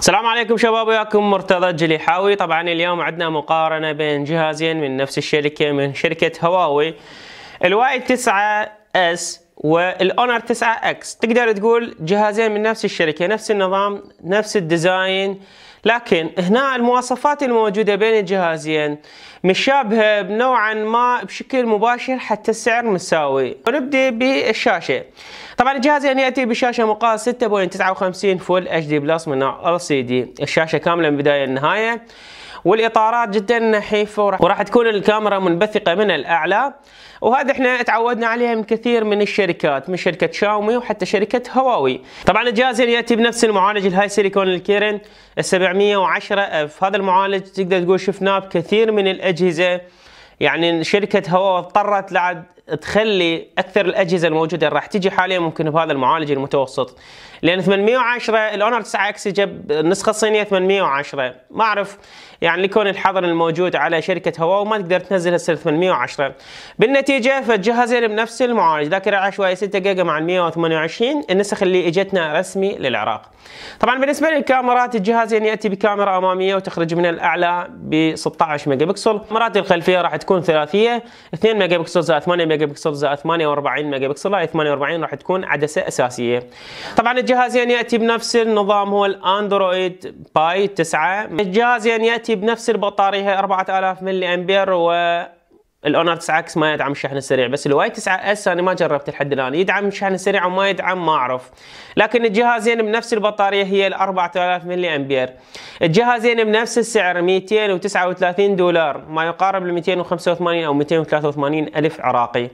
السلام عليكم شباب وياكم مرتضى الجليحاوي طبعا اليوم عندنا مقارنة بين جهازين من نفس الشركة من شركة هواوي الواي 9 اس والاونر 9 اكس تقدر تقول جهازين من نفس الشركه نفس النظام نفس الديزاين لكن هنا المواصفات الموجوده بين الجهازين مشابهه نوعا ما بشكل مباشر حتى السعر مساوي ونبدا بالشاشه طبعا يعني ياتي بشاشه مقاس 6.59 فول اتش دي بلس من نوع ال سي دي الشاشه كامله من بدايه للنهايه والاطارات جدا نحيفه وراح تكون الكاميرا منبثقه من الاعلى وهذا احنا تعودنا عليها من كثير من الشركات من شركه شاومي وحتى شركه هواوي طبعا الجهاز ياتي بنفس المعالج الهاي سيليكون الكيرن 710 اف هذا المعالج تقدر تقول شفناه بكثير من الاجهزه يعني شركة هواوي اضطرت لعد تخلي اكثر الاجهزه الموجوده اللي راح تجي حاليا ممكن بهذا المعالج المتوسط لان 810 الاونر 9 اكس جاب النسخه الصينيه 810 ما اعرف يعني لكون الحظر الموجود على شركه هواوي ما تقدر تنزل هسه 810 بالنتيجه فالجهازين بنفس المعالج ذاكره عشوائيه 6 جيجا مع 128 النسخ اللي اجتنا رسمي للعراق طبعا بالنسبه للكاميرات الجهازين ياتي بكاميرا اماميه وتخرج من الاعلى ب 16 ميجا بكسل كاميرات الخلفيه راح تكون ثلاثيه 2 ميجا بكسل زائد 8 ميجا ميجا بكسل زائد 48 ميجا بكسل هاي 48 راح تكون عدسه اساسيه طبعا الجهاز يعني ياتي بنفس النظام هو الاندرويد باي 9 الجهاز يعني ياتي بنفس البطاريه 4000 ملي امبير و الاونر 9 اكس ما يدعم الشحن السريع بس الواي 9 اس انا ما جربت لحد الان يدعم الشحن السريع وما يدعم ما اعرف لكن الجهازين بنفس البطاريه هي ال 4000 ملي امبير الجهازين بنفس السعر 239 دولار ما يقارب ال 285 او 283 الف عراقي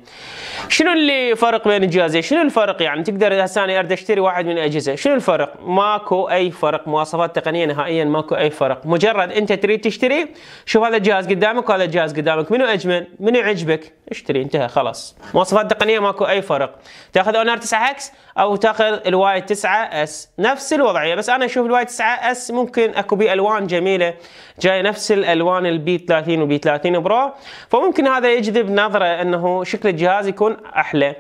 شنو اللي فرق بين الجهازين شنو الفرق يعني تقدر هسه انا اريد اشتري واحد من الاجهزه شنو الفرق ماكو اي فرق مواصفات تقنيه نهائيا ماكو اي فرق مجرد انت تريد تشتري شوف هذا الجهاز قدامك وهذا الجهاز قدامك منو اجمل من يعجبك اشتري انتهى خلاص مواصفات تقنيه ماكو اي فرق تاخذ اونر 9 اكس او تاخذ الواي 9 اس نفس الوضعيه بس انا اشوف الواي 9 اس ممكن اكو بيه الوان جميله جاي نفس الالوان البي 30 وبي 30 برو فممكن هذا يجذب نظره انه شكل الجهاز يكون احلى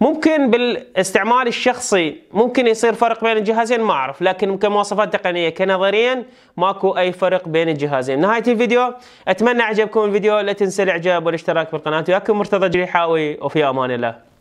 ممكن بالاستعمال الشخصي ممكن يصير فرق بين الجهازين ما اعرف لكن كمواصفات تقنيه كنظريا ماكو اي فرق بين الجهازين نهايه الفيديو اتمنى عجبكم الفيديو لا تنسى الاعجاب والاشتراك بالقناه وياكم معكم مرتضى جريحاوي وفي امان الله